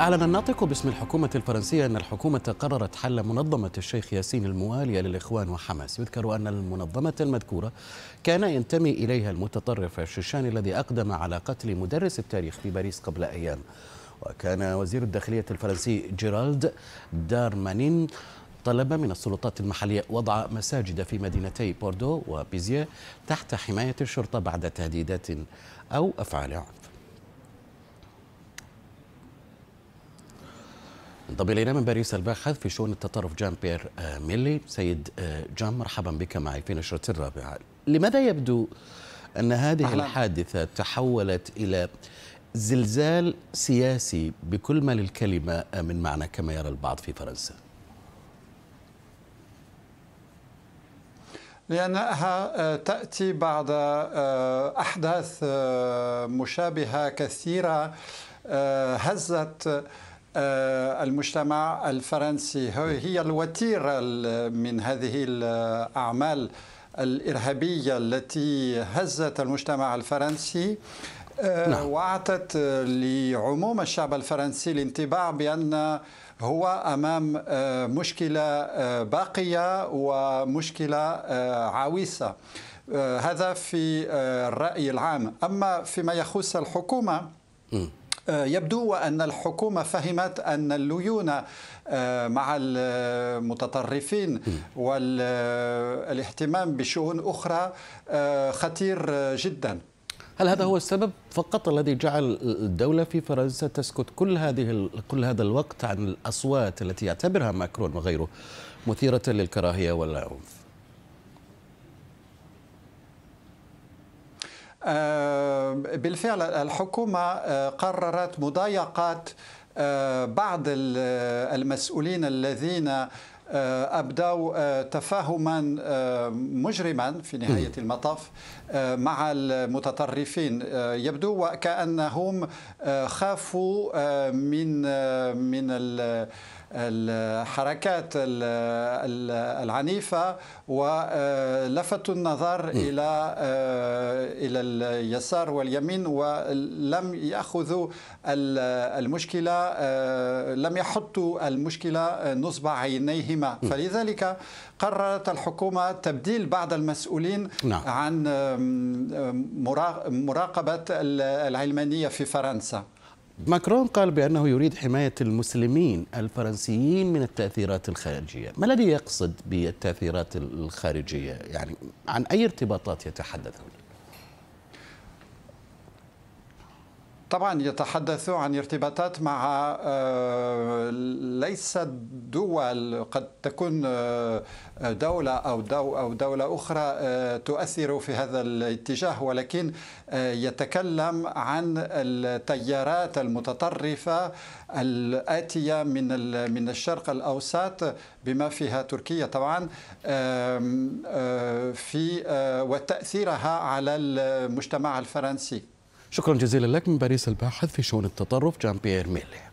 أعلن الناطق باسم الحكومة الفرنسية أن الحكومة قررت حل منظمة الشيخ ياسين الموالية للإخوان وحماس يذكر أن المنظمة المذكورة كان ينتمي إليها المتطرف الشيشاني الذي أقدم على قتل مدرس التاريخ في باريس قبل أيام وكان وزير الداخلية الفرنسي جيرالد دارمانين طلب من السلطات المحلية وضع مساجد في مدينتي بوردو وبيزيه تحت حماية الشرطة بعد تهديدات أو أفعال عنف انضم الينا من باريس الباحث في شؤون التطرف جان بير آه، ميلي سيد آه، جان مرحبا بك معي في نشرة الرابعة لماذا يبدو أن هذه أهلا. الحادثة تحولت إلى زلزال سياسي بكل ما للكلمة آه، من معنى كما يرى البعض في فرنسا لأنها تأتي بعد أحداث مشابهة كثيرة هزت آه، المجتمع الفرنسي هي الوتيرة من هذه الأعمال الإرهابية التي هزت المجتمع الفرنسي آه، نعم. وأعطت لعموم الشعب الفرنسي الانطباع بأن هو أمام آه، مشكلة باقية ومشكلة عويصة هذا في الرأي العام أما فيما يخص الحكومة م. آه، يبدو وأن الحكومة فهمت أن الليونة آه، مع المتطرفين والاهتمام آه، بشؤون أخرى خطير جدا هل هذا هو السبب فقط الذي جعل الدولة في فرنسا تسكت كل هذه كل هذا الوقت عن الأصوات التي يعتبرها ماكرون وغيره مثيرة للكراهية والعنف؟ بالفعل الحكومة آه، قررت مضايقة آه، بعض آه، المسؤولين الذين أبدوا تفاهما مجرما في نهاية المطاف مع المتطرفين يبدو وكأنهم خافوا من من الحركات العنيفة ولفتوا النظر إلى آه، إلى اليسار واليمين ولم يأخذوا المشكلة آه، لم يحطوا المشكلة نصب عينيهما فلذلك قررت الحكومة تبديل بعض المسؤولين نعم. عن مراقبة العلمانية في فرنسا ماكرون قال بأنه يريد حماية المسلمين الفرنسيين من التأثيرات الخارجية ما الذي يقصد بالتأثيرات الخارجية يعني عن أي ارتباطات يتحدث هنا؟ طبعا يتحدث عن ارتباطات مع آه، ليس دول قد تكون آه، دولة أو أو دولة أخرى آه، تؤثر في هذا الاتجاه ولكن يتكلم عن التيارات المتطرفة الآتية من من الشرق الأوسط بما فيها تركيا طبعا في وتأثيرها على المجتمع الفرنسي شكرا جزيلا لك من باريس الباحث في شؤون التطرف جان بيير ميلي